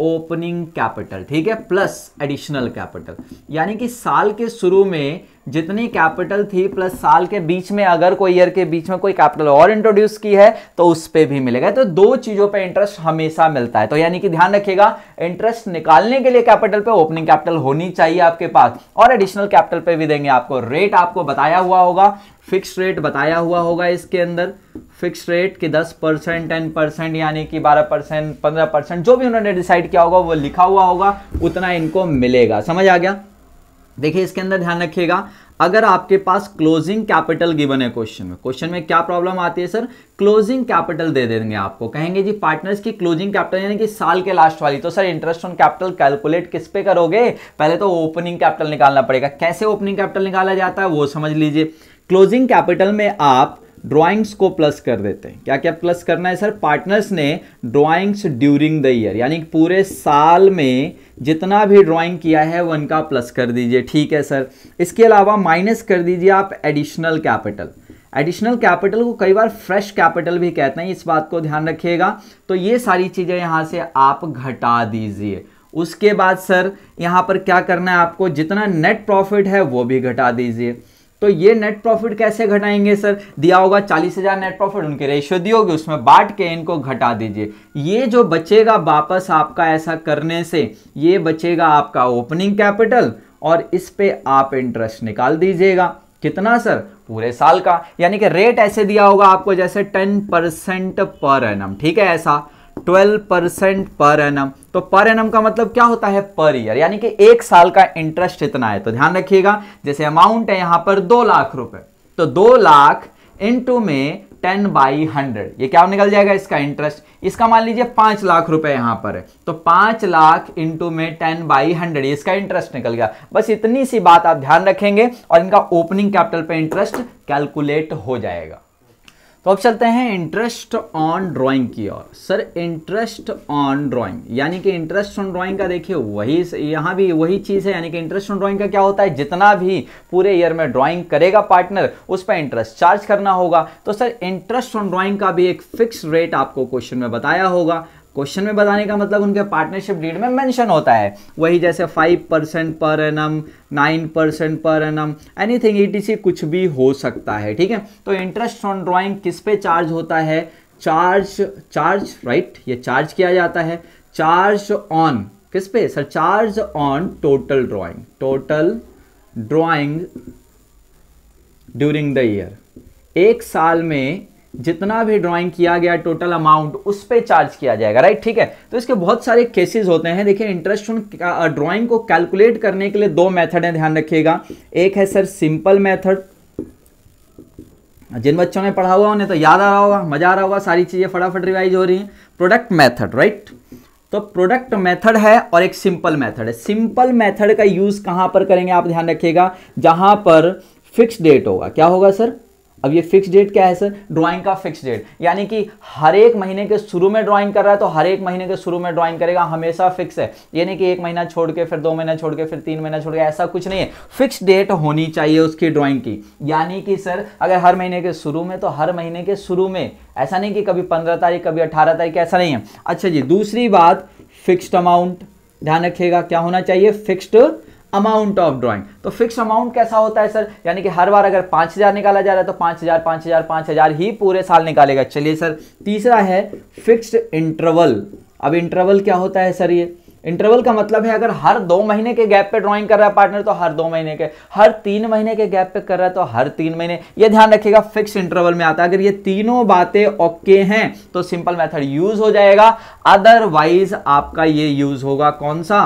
ओपनिंग कैपिटल ठीक है प्लस एडिशनल कैपिटल यानी कि साल के शुरू में जितनी कैपिटल थी प्लस साल के बीच में अगर कोई ईयर के बीच में कोई कैपिटल और इंट्रोड्यूस की है तो उस पर भी मिलेगा तो दो चीज़ों पे इंटरेस्ट हमेशा मिलता है तो यानी कि ध्यान रखिएगा इंटरेस्ट निकालने के लिए कैपिटल पे ओपनिंग कैपिटल होनी चाहिए आपके पास और एडिशनल कैपिटल पे भी देंगे आपको रेट आपको बताया हुआ होगा फिक्स रेट बताया हुआ होगा इसके अंदर फिक्स रेट कि 10 परसेंट टेन परसेंट यानी कि 12 परसेंट पंद्रह परसेंट जो भी उन्होंने डिसाइड किया होगा वो लिखा हुआ होगा उतना इनको मिलेगा समझ आ गया देखिए इसके अंदर ध्यान रखिएगा अगर आपके पास क्लोजिंग कैपिटल गिवन है क्वेश्चन में क्वेश्चन में क्या प्रॉब्लम आती है सर क्लोजिंग कैपिटल दे देंगे आपको कहेंगे जी पार्टनर्स की क्लोजिंग कैपिटल यानी कि साल के लास्ट वाली तो sir interest on capital calculate किस पे करोगे पहले तो ओपनिंग कैपिटल निकालना पड़ेगा कैसे ओपनिंग कैपिटल निकाला जाता है वो समझ लीजिए क्लोजिंग कैपिटल में आप ड्राइंग्स को प्लस कर देते हैं क्या क्या प्लस करना है सर पार्टनर्स ने ड्राइंग्स ड्यूरिंग द ईयर यानी पूरे साल में जितना भी ड्राइंग किया है वो इनका प्लस कर दीजिए ठीक है सर इसके अलावा माइनस कर दीजिए आप एडिशनल कैपिटल एडिशनल कैपिटल को कई बार फ्रेश कैपिटल भी कहते हैं इस बात को ध्यान रखिएगा तो ये सारी चीज़ें यहाँ से आप घटा दीजिए उसके बाद सर यहाँ पर क्या करना है आपको जितना नेट प्रॉफिट है वो भी घटा दीजिए तो ये नेट प्रॉफिट कैसे घटाएंगे सर दिया होगा चालीस हजार नेट प्रॉफिट उनके रेशियो दी होगी उसमें बांट के इनको घटा दीजिए ये जो बचेगा वापस आपका ऐसा करने से ये बचेगा आपका ओपनिंग कैपिटल और इस पे आप इंटरेस्ट निकाल दीजिएगा कितना सर पूरे साल का यानी कि रेट ऐसे दिया होगा आपको जैसे टेन परसेंट पर एन ठीक है ऐसा ट्वेल्व परसेंट पर एम तो पर एम का मतलब क्या होता है पर ईयर यानी कि एक साल का इंटरेस्ट इतना है तो ध्यान रखिएगा जैसे अमाउंट है यहां पर दो लाख रुपए तो दो लाख इंटू में टेन बाई हंड्रेड ये क्या निकल जाएगा इसका इंटरेस्ट इसका मान लीजिए पांच लाख रुपए यहां पर है तो पांच लाख इंटू में टेन बाई हंड्रेड इसका इंटरेस्ट निकल गया बस इतनी सी बात आप ध्यान रखेंगे और इनका ओपनिंग कैपिटल पे इंटरेस्ट कैलकुलेट हो जाएगा तो अब चलते हैं इंटरेस्ट ऑन ड्राइंग की ओर सर इंटरेस्ट ऑन ड्राइंग यानी कि इंटरेस्ट ऑन ड्राइंग का देखिए वही यहाँ भी वही चीज़ है यानी कि इंटरेस्ट ऑन ड्राइंग का क्या होता है जितना भी पूरे ईयर में ड्राइंग करेगा पार्टनर उस पर इंटरेस्ट चार्ज करना होगा तो सर इंटरेस्ट ऑन ड्राइंग का भी एक फिक्स रेट आपको क्वेश्चन में बताया होगा क्वेश्चन में बताने का मतलब उनके पार्टनरशिप डीड में मेंशन होता है वही जैसे five percent per annum nine percent per annum anything thing कुछ भी हो सकता है ठीक है तो इंटरेस्ट ऑन ड्राइंग किस पे चार्ज होता है चार्ज चार्ज राइट ये चार्ज किया जाता है चार्ज ऑन किस पे sir charge on total drawing total drawing during the year एक साल में जितना भी ड्राइंग किया गया टोटल अमाउंट उस पर चार्ज किया जाएगा राइट ठीक है तो इसके बहुत सारे केसेस होते हैं देखिए इंटरेस्ट उन ड्राइंग को कैलकुलेट करने के लिए दो मेथड है ध्यान रखिएगा एक है सर सिंपल मेथड जिन बच्चों ने पढ़ा हुआ उन्हें तो याद आ रहा होगा मजा आ रहा होगा सारी चीज़ें फटाफट रिवाइज हो रही हैं प्रोडक्ट मेथड राइट तो प्रोडक्ट मेथड है और एक सिंपल मेथड है सिंपल मेथड का यूज़ कहां पर करेंगे आप ध्यान रखिएगा जहां पर फिक्स डेट होगा क्या होगा सर अब ये फिक्स डेट क्या है सर ड्राइंग का फिक्स डेट यानी कि हर एक महीने के शुरू में ड्राइंग कर रहा है तो हर एक महीने के शुरू में ड्राइंग करेगा हमेशा फिक्स है यानी कि एक महीना छोड़ के फिर दो महीना छोड़ के फिर तीन महीना छोड़ के ऐसा कुछ नहीं है फिक्स डेट होनी चाहिए उसकी ड्राइंग की यानी कि सर अगर हर महीने के शुरू में तो हर महीने के शुरू में ऐसा नहीं कि कभी पंद्रह तारीख कभी अट्ठारह तारीख ऐसा नहीं है अच्छा जी दूसरी बात फिक्स्ड अमाउंट ध्यान रखिएगा क्या होना चाहिए फिक्स्ड अमाउंट ऑफ ड्राइंग तो फिक्स अमाउंट कैसा होता है सर यानी कि हर बार अगर पांच हज़ार निकाला जा रहा है तो पांच हज़ार पांच हज़ार पांच हज़ार ही पूरे साल निकालेगा चलिए सर तीसरा है फिक्स्ड इंटरवल अब इंटरवल क्या होता है सर ये इंटरवल का मतलब है अगर हर दो महीने के गैप पे ड्राइंग कर रहा है पार्टनर तो हर दो महीने के हर तीन महीने के गैप पे कर रहा है तो हर तीन महीने ये ध्यान रखिएगा फिक्स इंटरवल में आता है अगर ये तीनों बातें ओके हैं तो सिंपल मेथड यूज हो जाएगा अदरवाइज आपका ये यूज होगा कौन सा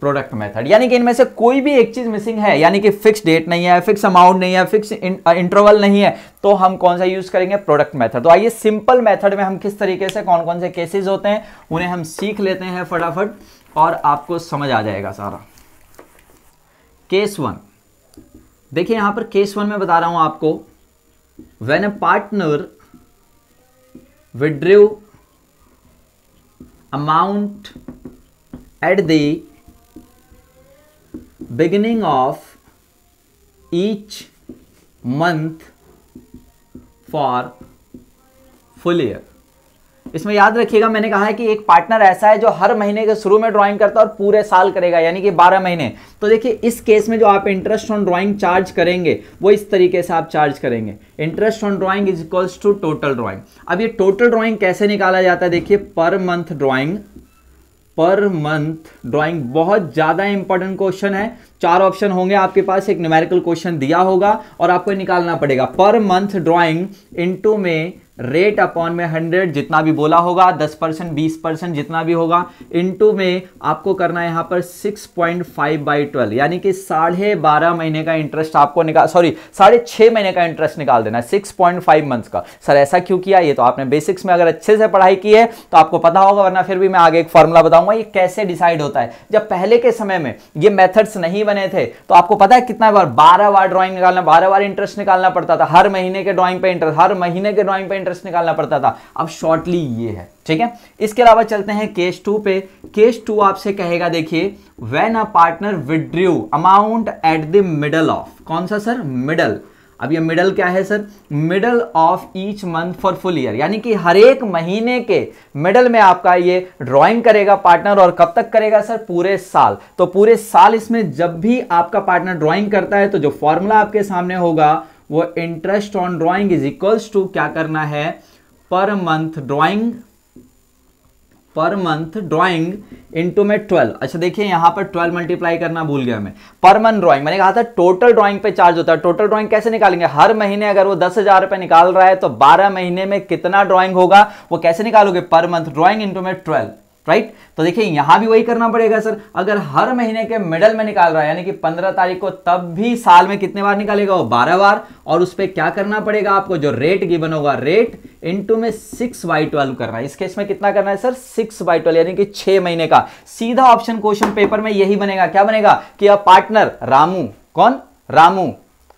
प्रोडक्ट मेथड यानी कि इनमें से कोई भी एक चीज मिसिंग है यानी कि फिक्स डेट नहीं है फिक्स अमाउंट नहीं है फिक्स इंटरवल uh, नहीं है तो हम कौन सा यूज करेंगे प्रोडक्ट मेथड तो आइए सिंपल मेथड में हम किस तरीके से कौन कौन से केसेस होते हैं उन्हें हम सीख लेते हैं फटाफट और आपको समझ आ जाएगा सारा केस वन देखिए यहां पर केस वन में बता रहा हूं आपको when a partner withdrew amount at the beginning of each month for full year इसमें याद रखिएगा मैंने कहा है कि एक पार्टनर ऐसा है जो हर महीने के शुरू में ड्राइंग करता है और पूरे साल करेगा यानी कि 12 महीने तो देखिए इस केस में जो आप इंटरेस्ट ऑन ड्राइंग चार्ज करेंगे वो इस तरीके से आप चार्ज करेंगे interest on drawing is equals to total drawing अब ये टोटल ड्राइंग कैसे निकाला जाता है देखिए per month drawing per month drawing बहुत ज़्यादा इंपॉर्टेंट क्वेश्चन है चार ऑप्शन होंगे आपके पास एक न्यूमेरिकल क्वेश्चन दिया होगा और आपको निकालना पड़ेगा पर मंथ ड्राइंग इनटू में रेट अपॉन में हंड्रेड जितना भी बोला होगा दस परसेंट बीस परसेंट जितना भी होगा इनटू में आपको करना है यहाँ पर six point five by twelve यानी कि साढ़े बारह महीने का इंटरेस्ट आपको निकाल सॉरी साढ़े छः महीने का इंटरेस्ट निकाल देना है सिक्स पॉइंट फाइव मंथ्स का सर ऐसा क्यों किया ये तो आपने बेसिक्स में अगर अच्छे से पढ़ाई की है तो आपको पता होगा वरना फिर भी मैं आगे एक फॉर्मूला बताऊंगा ये कैसे डिसाइड होता है जब पहले के समय में ये मेथड्स नहीं बने थे तो आपको पता है कितना बार बारह बार ड्रॉइंग निकालना बारह बार इंटरेस्ट निकालना पड़ता था हर महीने के ड्रॉइंग पे इंटरेस्ट हर महीने के ड्रॉइंग पे इंटरेस्ट निकालना पड़ता था अब शॉर्टली ये है ठीक है इसके अलावा चलते हैं केस टू पे केस टू आपसे कहेगा देखिए when a partner withdrew amount at the middle of कौन सा सर मिडल अब ये मिडल क्या है sir middle of each month for full year यानी कि हर एक महीने के मिडल में आपका ये ड्राइंग करेगा पार्टनर और कब तक करेगा सर पूरे साल तो पूरे साल इसमें जब भी आपका पार्टनर ड्राइंग करता है तो जो फॉर्मूला आपके सामने होगा वो interest on drawing is equals to क्या करना है per month drawing per month drawing into में 12 अच्छा देखिए यहां पर 12 मल्टीप्लाई करना भूल गया मैं पर मंथ ड्राइंग मैंने कहा था टोटल ड्राइंग पे चार्ज होता है टोटल ड्राइंग कैसे निकालेंगे हर महीने अगर वो दस हजार रुपए निकाल रहा है तो 12 महीने में कितना ड्राइंग होगा वो कैसे निकालोगे पर मंथ ड्राइंग इंटू में ट्वेल्व राइट तो देखिए यहां भी वही करना पड़ेगा सर अगर हर महीने के मिडल में निकाल रहा है यानी कि पंद्रह तारीख को तब भी साल में कितने बार निकालेगा वो बारह बार और उस पर क्या करना पड़ेगा आपको जो रेट गिवन होगा रेट इंटू में सिक्स बाई ट्वेल्व करना है इस केस में कितना करना है सर सिक्स बाई ट्वेल्व यानी कि छह महीने का सीधा ऑप्शन क्वेश्चन पेपर में यही बनेगा क्या बनेगा कि अब पार्टनर रामू कौन रामू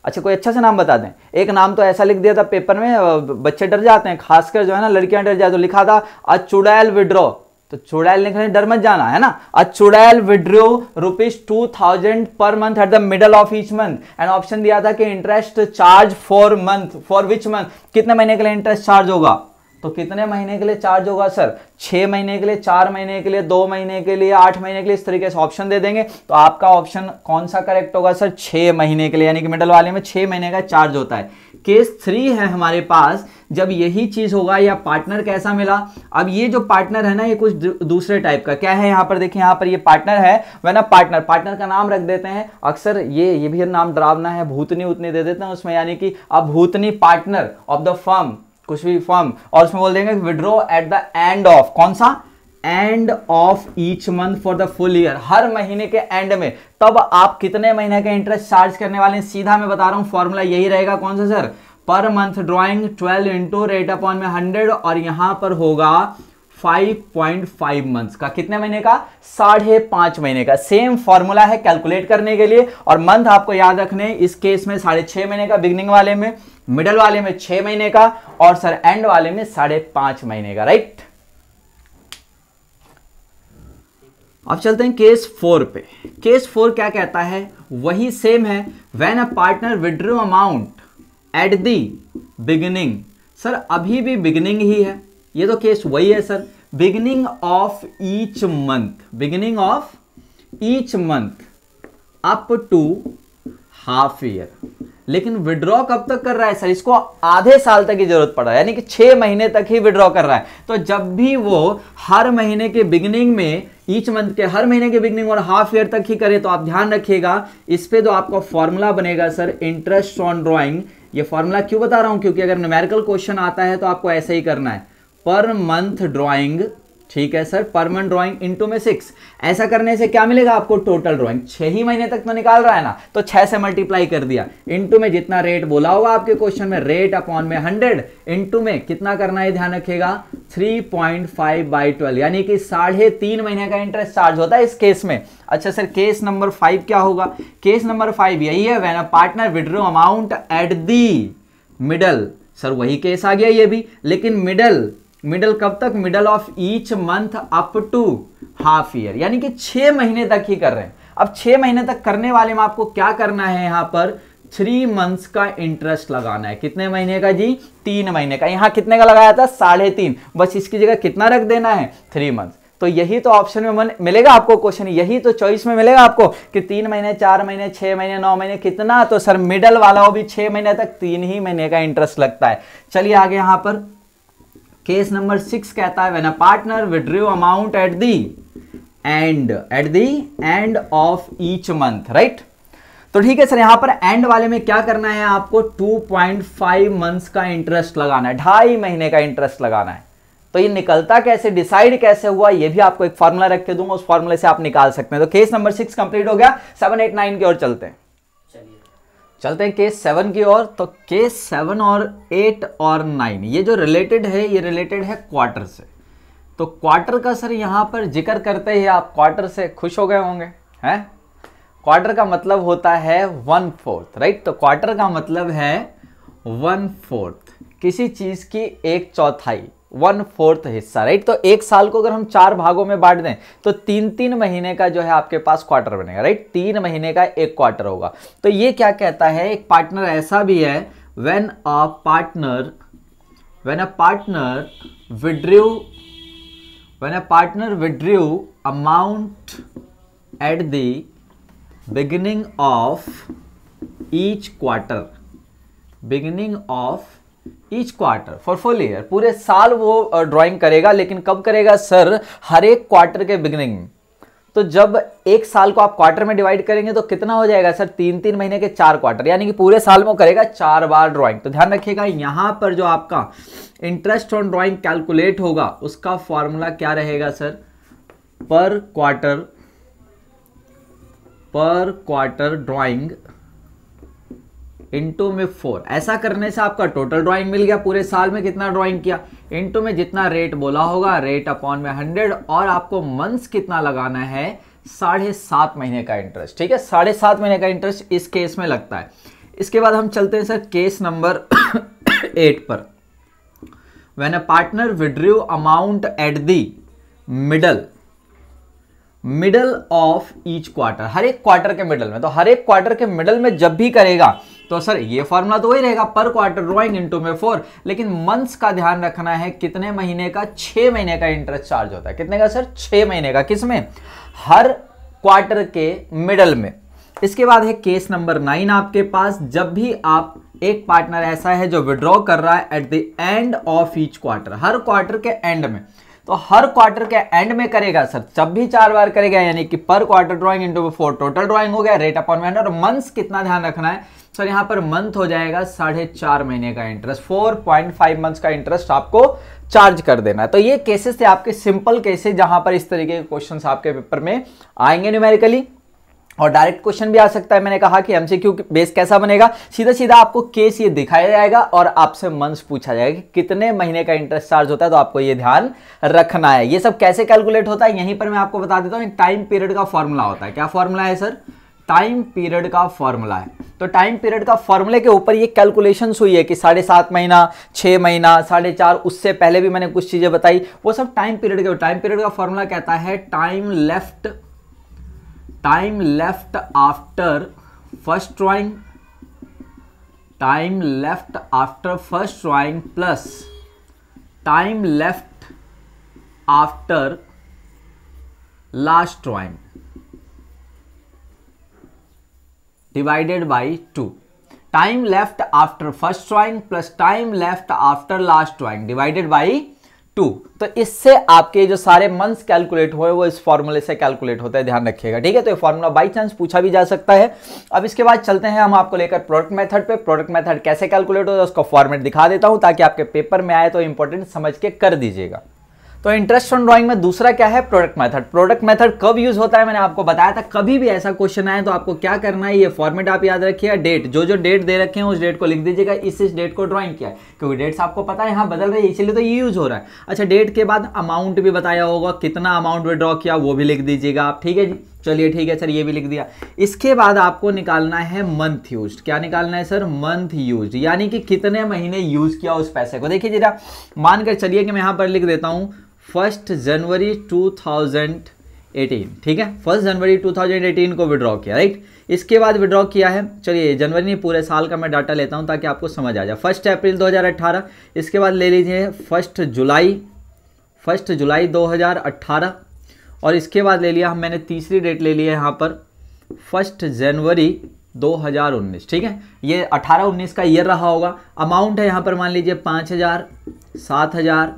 अच्छा कोई अच्छा सा नाम बता दें एक नाम तो ऐसा लिख दिया था पेपर में बच्चे डर जाते हैं खासकर जो है ना लड़कियां डर जाए तो लिखा था अ चुड़ैल विड्रॉ तो चुड़ैल लिखने डर मत जाना है ना अ चुड़ैल withdraw rupees two thousand per month at the middle of each month and option दिया था कि interest charge for month for which month कितने महीने के लिए इंटरेस्ट चार्ज होगा तो कितने महीने के लिए चार्ज होगा सर छह महीने के लिए चार महीने के लिए दो महीने के लिए आठ महीने के लिए इस तरीके से ऑप्शन दे देंगे तो आपका ऑप्शन कौन सा करेक्ट होगा सर छह महीने के लिए यानी कि मिडल वाले में छह महीने का चार्ज होता है केस थ्री है हमारे पास जब यही चीज़ होगा या पार्टनर कैसा मिला अब ये जो पार्टनर है ना ये कुछ दूसरे टाइप का क्या है यहाँ पर देखिए यहाँ पर ये पार्टनर है वह ना पार्टनर पार्टनर का नाम रख देते हैं अक्सर ये ये भी नाम डरावना है भूतनी उतनी दे देते हैं उसमें यानी कि अब भूतनी पार्टनर ऑफ द फर्म कुछ भी फर्म और उसमें बोल देंगे withdraw at the end of कौन सा end of each month for the full year हर महीने के एंड में तब आप कितने महीने का इंटरेस्ट चार्ज करने वाले हैं सीधा मैं बता रहा हूं फॉर्मूला यही रहेगा कौन सा sir per month drawing 12 into rate upon में 100 और यहां पर होगा 5.5 मंथ्स का कितने महीने का साढ़े पांच महीने का सेम फॉर्मूला है कैलकुलेट करने के लिए और मंथ आपको याद रखने इस केस में साढ़े छह महीने का बिगनिंग वाले में मिडल वाले में छह महीने का और सर एंड वाले में साढ़े पांच महीने का राइट अब चलते हैं केस फोर पे केस फोर क्या कहता है वही सेम है when a partner withdraw amount at the beginning sir अभी भी बिगनिंग ही है ये तो केस वही है sir beginning of each month beginning of each month up to half year लेकिन विड्रॉ कब तक कर रहा है सर इसको आधे साल तक की जरूरत पड़ रहा है यानी कि छह महीने तक ही विड्रॉ कर रहा है तो जब भी वो हर महीने के बिगिनिंग में ईच मंथ के हर महीने के बिगनिंग और हाफ ईयर तक ही करें तो आप ध्यान रखिएगा इस पर जो तो आपका फॉर्मूला बनेगा सर इंटरेस्ट ऑन ड्रॉइंग ये फॉर्मूला क्यों बता रहा हूं क्योंकि अगर न्यूमेरिकल क्वेश्चन आता है तो आपको ऐसा ही करना है पर मंथ ड्रॉइंग ठीक है सर परमन ड्राइंग इंटू में सिक्स ऐसा करने से क्या मिलेगा आपको टोटल ड्राइंग छह ही महीने तक तो निकाल रहा है ना तो छह से मल्टीप्लाई कर दिया इंटू में जितना रेट बोला होगा आपके क्वेश्चन में रेट अपॉन में हंड्रेड इंटू में कितना करना है ध्यान रखिएगा three point five by twelve यानी कि साढ़े तीन महीने का इंटरेस्ट चार्ज होता है इस केस में अच्छा सर केस नंबर फाइव क्या होगा केस नंबर फाइव यही है when a partner withdraw amount at the middle sir वही केस आ गया ये भी लेकिन मिडल मिडल कब तक middle of each month up to half year यानी कि छह महीने तक ही कर रहे हैं अब छह महीने तक करने वाले में आपको क्या करना है यहां पर थ्री मंथ्स का इंटरेस्ट लगाना है कितने महीने का जी तीन महीने का यहां कितने का लगाया था साढ़े तीन बस इसकी जगह कितना रख देना है थ्री मंथ तो यही तो ऑप्शन में मन मिलेगा आपको क्वेश्चन यही तो चॉइस में मिलेगा आपको कि तीन महीने चार महीने छह महीने नौ महीने कितना तो सर मिडल वाला हो भी छह महीने तक तीन ही महीने का इंटरेस्ट लगता है चलिए आगे यहां पर केस नंबर सिक्स कहता है when a partner withdrew amount at the end at the end of each month right तो ठीक है सर यहां पर एंड वाले में क्या करना है आपको 2.5 मंथ्स का इंटरेस्ट लगाना है ढाई महीने का इंटरेस्ट लगाना है तो ये निकलता कैसे डिसाइड कैसे हुआ ये भी आपको एक फॉर्मूला रख के दूंगा उस फॉर्मूले से आप निकाल सकते हैं तो केस नंबर सिक्स कंप्लीट हो गया सेवन एट नाइन की ओर चलते हैं चलते हैं केस सेवन की ओर तो केस सेवन और एट और नाइन ये जो रिलेटेड है ये रिलेटेड है क्वार्टर से तो क्वार्टर का सर यहाँ पर जिक्र करते ही आप क्वार्टर से खुश हो गए होंगे हैं क्वार्टर का मतलब होता है वन फोर्थ राइट तो क्वार्टर का मतलब है वन फोर्थ किसी चीज़ की एक चौथाई वन फोर्थ हिस्सा राइट तो एक साल को अगर हम चार भागों में बांट दें तो तीन तीन महीने का जो है आपके पास क्वार्टर बनेगा राइट तीन महीने का एक क्वार्टर होगा तो ये क्या कहता है एक पार्टनर ऐसा भी है when a partner when a partner withdrew when a partner withdrew amount at the beginning of each quarter beginning of each quarter for full year पूरे साल वो ड्राइंग करेगा लेकिन कब करेगा सर हर एक क्वार्टर के बिगनिंग में तो जब एक साल को आप क्वार्टर में डिवाइड करेंगे तो कितना हो जाएगा सर तीन तीन महीने के चार क्वार्टर यानी कि पूरे साल में करेगा चार बार ड्राइंग तो ध्यान रखिएगा यहां पर जो आपका इंटरेस्ट ऑन ड्राइंग कैलकुलेट होगा उसका फॉर्मूला क्या रहेगा sir per quarter per quarter drawing into में फोर ऐसा करने से आपका टोटल ड्राइंग मिल गया पूरे साल में कितना ड्राइंग किया इंटू में जितना रेट बोला होगा रेट अपॉन में हंड्रेड और आपको मंथ्स कितना लगाना है साढ़े सात महीने का इंटरेस्ट ठीक है साढ़े सात महीने का इंटरेस्ट इस केस में लगता है इसके बाद हम चलते हैं सर केस नंबर एट पर when a partner withdrew amount at the middle middle of each quarter हर एक क्वार्टर के मिडल में तो हर एक क्वार्टर के मिडल में जब भी करेगा तो सर ये फॉर्मूला तो वही रहेगा पर क्वार्टर ड्रॉइंग इंटू में फोर लेकिन मंथ्स का ध्यान रखना है कितने महीने का छह महीने का इंटरेस्ट चार्ज होता है कितने का सर छह महीने का किसमें हर क्वार्टर के मिडल में इसके बाद है केस नंबर नाइन आपके पास जब भी आप एक पार्टनर ऐसा है जो विड्रॉ कर रहा है at the end of each quarter हर क्वार्टर के एंड में तो हर क्वार्टर के एंड में करेगा सर जब भी चार बार करेगा यानी कि per quarter drawing into four total drawing हो गया रेट अपॉन और मंथ्स कितना ध्यान रखना है सर यहाँ पर मंथ हो जाएगा साढ़े चार महीने का interest four point five month का इंटरेस्ट आपको चार्ज कर देना है तो ये केसेस थे आपके सिंपल केसेस जहां पर इस तरीके के क्वेश्चंस आपके पेपर में आएंगे न्यूमेरिकली और डायरेक्ट क्वेश्चन भी आ सकता है मैंने कहा कि एमसीक्यू बेस कैसा बनेगा सीधा सीधा आपको केस ये दिखाया जाएगा और आपसे मंथ्स पूछा जाएगा कि कितने महीने का इंटरेस्ट चार्ज होता है तो आपको ये ध्यान रखना है ये सब कैसे कैलकुलेट होता है यहीं पर मैं आपको बता देता हूँ टाइम पीरियड का फॉर्मूला होता है क्या फॉर्मूला है सर टाइम पीरियड का फॉर्मूला है तो टाइम पीरियड का फॉर्मूले के ऊपर ये कैलकुलेशन हुई है कि साढ़े सात महीना छः महीना साढ़े चार उससे पहले भी मैंने कुछ चीज़ें बताई वो सब टाइम पीरियड के टाइम पीरियड का फॉर्मूला कहता है time left time left after first drawing time left after first drawing plus time left after last drawing divided by two time left after first drawing plus time left after last drawing divided by two तो इससे आपके जो सारे मंथ्स कैलकुलेट हुए वो इस फॉर्मूले से कैलकुलेट होते हैं ध्यान रखिएगा ठीक है तो ये फॉर्मूला बाई चांस पूछा भी जा सकता है अब इसके बाद चलते हैं हम आपको लेकर प्रोडक्ट मेथड पे प्रोडक्ट मेथड कैसे कैलकुलेट होता है उसका फॉर्मेट दिखा देता हूं ताकि आपके पेपर में आए तो इंपॉर्टेंट समझ के कर दीजिएगा तो इंटरेस्ट ऑन ड्राइंग में दूसरा क्या है प्रोडक्ट मेथड प्रोडक्ट मेथड कब यूज होता है मैंने आपको बताया था कभी भी ऐसा क्वेश्चन आए तो आपको क्या करना है ये फॉर्मेट आप याद रखिए डेट जो जो डेट दे रखे हैं उस डेट को लिख दीजिएगा इस इस डेट को ड्राइंग किया है क्योंकि डेट्स आपको पता है यहाँ बदल रही है इसीलिए तो ये यूज हो रहा है अच्छा डेट के बाद अमाउंट भी बताया होगा कितना अमाउंट विड्रॉ किया वो भी लिख दीजिएगा आप ठीक है जी चलिए ठीक है सर ये भी लिख दिया इसके बाद आपको निकालना है मंथ यूज क्या निकालना है सर मंथ यूज यानी कि कितने महीने यूज किया उस पैसे को देखिए जरा मानकर चलिए कि मैं यहाँ पर लिख देता हूँ फर्स्ट जनवरी 2018 ठीक है फर्स्ट जनवरी 2018 को विड्रॉ किया राइट इसके बाद विड्रॉ किया है चलिए जनवरी नहीं पूरे साल का मैं डाटा लेता हूं ताकि आपको समझ आ जाए फर्स्ट अप्रैल 2018 इसके बाद ले लीजिए फर्स्ट जुलाई फर्स्ट जुलाई 2018 और इसके बाद ले लिया मैंने तीसरी डेट ले ली है यहाँ पर फर्स्ट जनवरी 2019 ठीक है ये 18-19 का ईयर रहा होगा अमाउंट है यहाँ पर मान लीजिए पाँच हज़ार सात हज़ार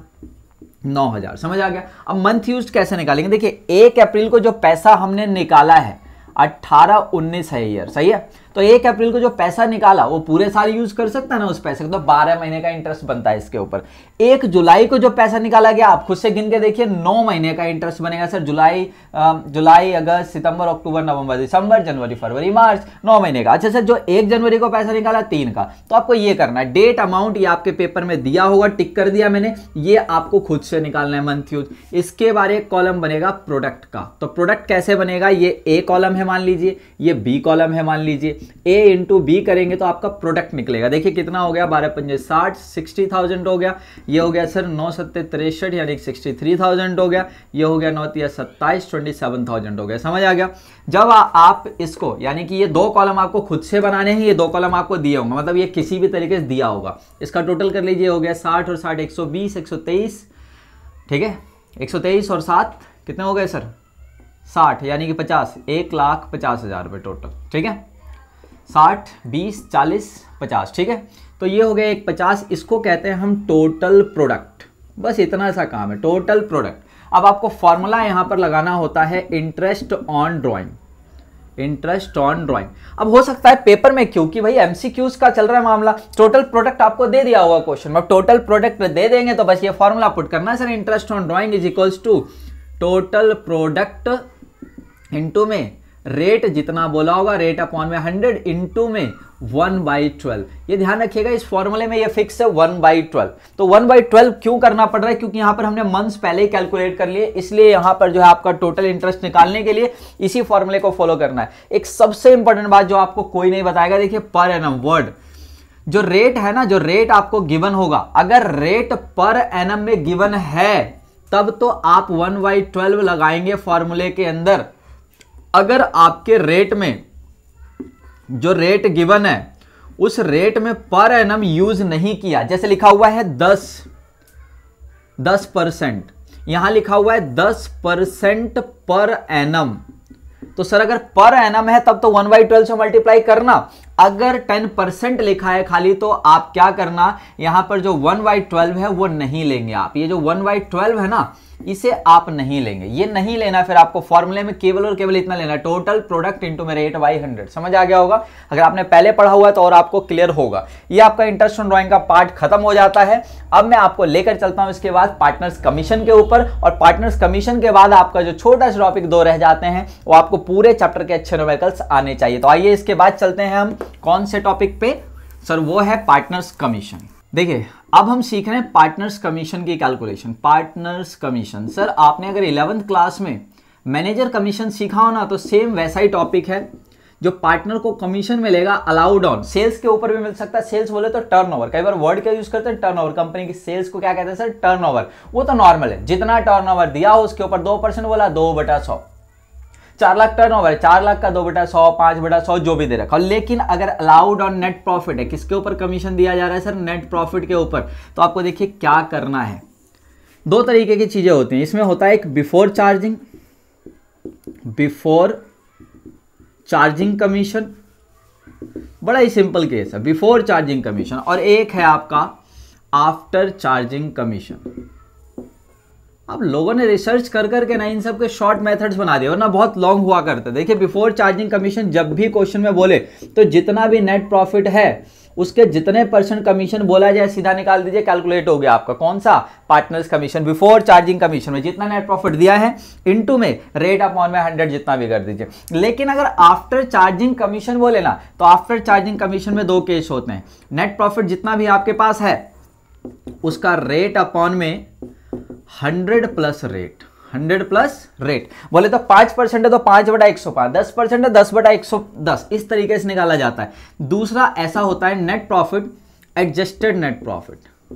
नौ हजार समझ आ गया अब मंथ यूज कैसे निकालेंगे देखिए एक अप्रैल को जो पैसा हमने निकाला है अट्ठारह उन्नीस है ईयर सही है तो एक अप्रैल को जो पैसा निकाला वो पूरे साल यूज कर सकता है ना उस पैसे को तो बारह महीने का इंटरेस्ट बनता है इसके ऊपर एक जुलाई को जो पैसा निकाला गया आप खुद से गिन के देखिए नौ महीने का इंटरेस्ट बनेगा सर जुलाई जुलाई अगस्त सितंबर अक्टूबर नवंबर दिसंबर जनवरी फरवरी मार्च नौ महीने का अच्छा सर जो एक जनवरी को पैसा निकाला तीन का तो आपको ये करना है डेट अमाउंट ये आपके पेपर में दिया होगा टिक कर दिया मैंने ये आपको खुद से निकालना है मंथ यूज इसके बारे एक कॉलम बनेगा प्रोडक्ट का तो प्रोडक्ट कैसे बनेगा ये ए कॉलम है मान लीजिए ये बी कॉलम है मान लीजिए ए इंटू बी करेंगे तो आपका प्रोडक्ट निकलेगा देखिए कितना हो गया बारह पंजे साठ सिक्सटी थाउजेंड हो गया ये हो गया सर नौ सत्ते तिरसठ यानी सिक्सटी थ्री थाउजेंड हो गया ये हो गया नौ तिया सत्ताईस ट्वेंटी सेवन थाउजेंड हो गया समझ आ गया जब आ, आप इसको यानी कि ये दो कॉलम आपको खुद से बनाने हैं ये दो कॉलम आपको दिए होंगे मतलब ये किसी भी तरीके से दिया होगा इसका टोटल कर लीजिए हो गया साठ और साठ एक सौ बीस एक सौ तेईस ठीक है एक सौ तेईस और सात कितने हो गए सर साठ यानी कि पचास एक लाख पचास हज़ार रुपये टोटल ठीक है साठ बीस चालीस पचास ठीक है तो ये हो गया एक पचास इसको कहते हैं हम टोटल प्रोडक्ट बस इतना सा काम है टोटल प्रोडक्ट अब आपको फॉर्मूला यहाँ पर लगाना होता है interest on drawing interest on drawing अब हो सकता है पेपर में क्योंकि भाई एमसीक्यूज का चल रहा है मामला टोटल प्रोडक्ट आपको दे दिया होगा क्वेश्चन अब टोटल प्रोडक्ट दे देंगे तो बस ये फॉर्मूला पुट करना है sir interest on drawing is equals to total product into में रेट जितना बोला होगा रेट अपॉन में हंड्रेड इंटू में वन बाई ट्वेल्व ये ध्यान रखिएगा इस फॉर्मूले में ये फिक्स है वन बाई ट्वेल्व तो वन बाई ट्वेल्व क्यों करना पड़ रहा है क्योंकि यहां पर हमने मंथ्स पहले ही कैलकुलेट कर लिए इसलिए यहां पर जो है आपका टोटल इंटरेस्ट निकालने के लिए इसी फॉर्मूले को फॉलो करना है एक सबसे इंपॉर्टेंट बात जो आपको कोई नहीं बताएगा देखिए पर एन वर्ड जो रेट है ना जो रेट आपको गिवन होगा अगर रेट पर एन में गिवन है तब तो आप वन बाई ट्वेल्व लगाएंगे फॉर्मूले के अंदर अगर आपके रेट में जो रेट गिवन है उस रेट में पर एनम यूज नहीं किया जैसे लिखा हुआ है दस दस परसेंट यहां लिखा हुआ है दस परसेंट पर एनम तो सर अगर पर एनम है तब तो वन बाई ट्वेल्व से मल्टीप्लाई करना अगर टेन परसेंट लिखा है खाली तो आप क्या करना यहां पर जो वन बाई ट्वेल्व है वो नहीं लेंगे आप ये जो वन बाई ट्वेल्व है ना इसे आप नहीं लेंगे ये नहीं लेना फिर आपको फॉर्मूले में केवल और केवल इतना लेना टोटल प्रोडक्ट इंटू मेरे एट वाई हंड्रेड समझ आ गया होगा अगर आपने पहले पढ़ा हुआ है तो और आपको क्लियर होगा ये आपका इंटरेस्ट ऑन ड्रॉइंग का पार्ट खत्म हो जाता है अब मैं आपको लेकर चलता हूँ इसके बाद पार्टनर्स कमीशन के ऊपर और पार्टनर्स कमीशन के बाद आपका जो छोटा सा टॉपिक दो रह जाते हैं वो आपको पूरे चैप्टर के अच्छे नोमेकल्स आने चाहिए तो आइए इसके बाद चलते हैं हम कौन से टॉपिक पे सर वो है पार्टनर्स कमीशन देखिए अब हम सीख रहे हैं पार्टनर्स कमीशन की कैलकुलेशन पार्टनर्स कमीशन सर आपने अगर इलेवंथ क्लास में मैनेजर कमीशन सीखा हो ना तो सेम वैसा ही टॉपिक है जो पार्टनर को कमीशन मिलेगा अलाउड ऑन सेल्स के ऊपर भी मिल सकता है सेल्स बोले तो टर्नओवर कई बार वर्ड क्या यूज करते हैं टर्नओवर कंपनी की सेल्स को क्या कहते हैं सर टर्नओवर वो तो नॉर्मल है जितना टर्नओवर दिया हो उसके ऊपर दो परसेंट बोला दो बटा सौ चार लाख टर्न ओवर है चार लाख का दो बेटा सौ पांच बेटा सौ जो भी दे रखा लेकिन अगर अलाउड और नेट प्रॉफिट है किसके ऊपर कमीशन दिया जा रहा है सर नेट प्रॉफिट के ऊपर तो आपको देखिए क्या करना है दो तरीके की चीज़ें होती हैं इसमें होता है एक before charging before charging commission बड़ा ही सिंपल केस है बिफोर चार्जिंग कमीशन और एक है आपका आफ्टर चार्जिंग कमीशन अब लोगों ने रिसर्च कर कर के ना इन सब के शॉर्ट मेथड्स बना दिए और ना बहुत लॉन्ग हुआ करते देखिए बिफोर चार्जिंग कमीशन जब भी क्वेश्चन में बोले तो जितना भी नेट प्रॉफिट है उसके जितने परसेंट कमीशन बोला जाए सीधा निकाल दीजिए कैलकुलेट हो गया आपका कौन सा partners commission before charging commission में जितना नेट प्रॉफिट दिया है इनटू में रेट अपॉन में हंड्रेड जितना भी कर दीजिए लेकिन अगर आफ्टर चार्जिंग कमीशन बोले ना तो आफ्टर चार्जिंग कमीशन में दो केस होते हैं नेट प्रॉफिट जितना भी आपके पास है उसका रेट अपॉन में hundred plus rate hundred plus rate बोले तो पांच परसेंट है तो पांच बटा एक सौ पांच दस परसेंट है दस बटा एक सौ दस इस तरीके से निकाला जाता है दूसरा ऐसा होता है net profit adjusted net profit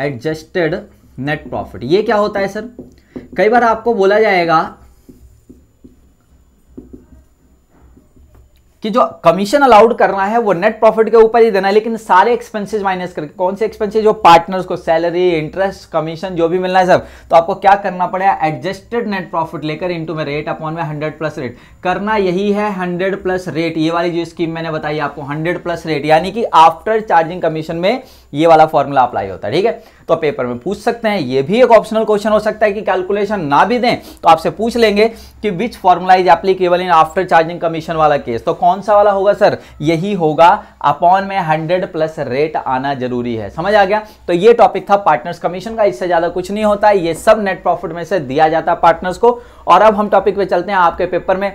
adjusted net profit ये क्या होता है सर कई बार आपको बोला जाएगा कि जो कमीशन अलाउड करना है वो नेट प्रॉफिट के ऊपर ही देना है लेकिन सारे एक्सपेंसेस माइनस करके कौन से एक्सपेंसेस जो पार्टनर्स को सैलरी इंटरेस्ट कमीशन जो भी मिलना है सब तो आपको क्या करना पड़ेगा एडजस्टेड नेट प्रॉफिट लेकर इंटू में रेट अपॉन में हंड्रेड प्लस रेट करना यही है हंड्रेड प्लस रेट ये वाली जो स्कीम मैंने बताई आपको हंड्रेड प्लस रेट यानी कि आफ्टर चार्जिंग कमीशन में ये वाला फॉर्मूला अप्लाई होता है ठीक है तो पेपर में पूछ सकते हैं ये भी एक ऑप्शनल क्वेश्चन हो सकता है कि कैलकुलेशन ना भी दें तो आपसे पूछ लेंगे कि which formula is applicable in after charging commission वाला केस तो कौन सा वाला होगा सर यही होगा अपॉन में हंड्रेड प्लस रेट आना जरूरी है समझ आ गया तो ये टॉपिक था पार्टनर्स कमीशन का इससे ज्यादा कुछ नहीं होता ये सब नेट प्रॉफिट में से दिया जाता है पार्टनर्स को और अब हम टॉपिक पे चलते हैं आपके पेपर में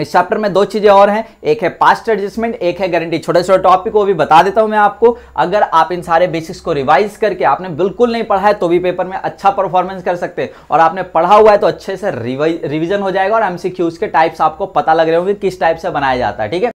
इस चैप्टर में दो चीज़ें और हैं एक है पास्ट एडजस्टमेंट एक है गारंटी छोटे छोटे टॉपिक वो भी बता देता हूं मैं आपको अगर आप इन सारे बेसिक्स को रिवाइज करके आपने बिल्कुल नहीं पढ़ा है तो भी पेपर में अच्छा परफॉर्मेंस कर सकते हैं और आपने पढ़ा हुआ है तो अच्छे से रिविजन हो जाएगा और एमसीक्यूज के टाइप्स आपको पता लग रहे होंगे किस टाइप से बनाया जाता है ठीक है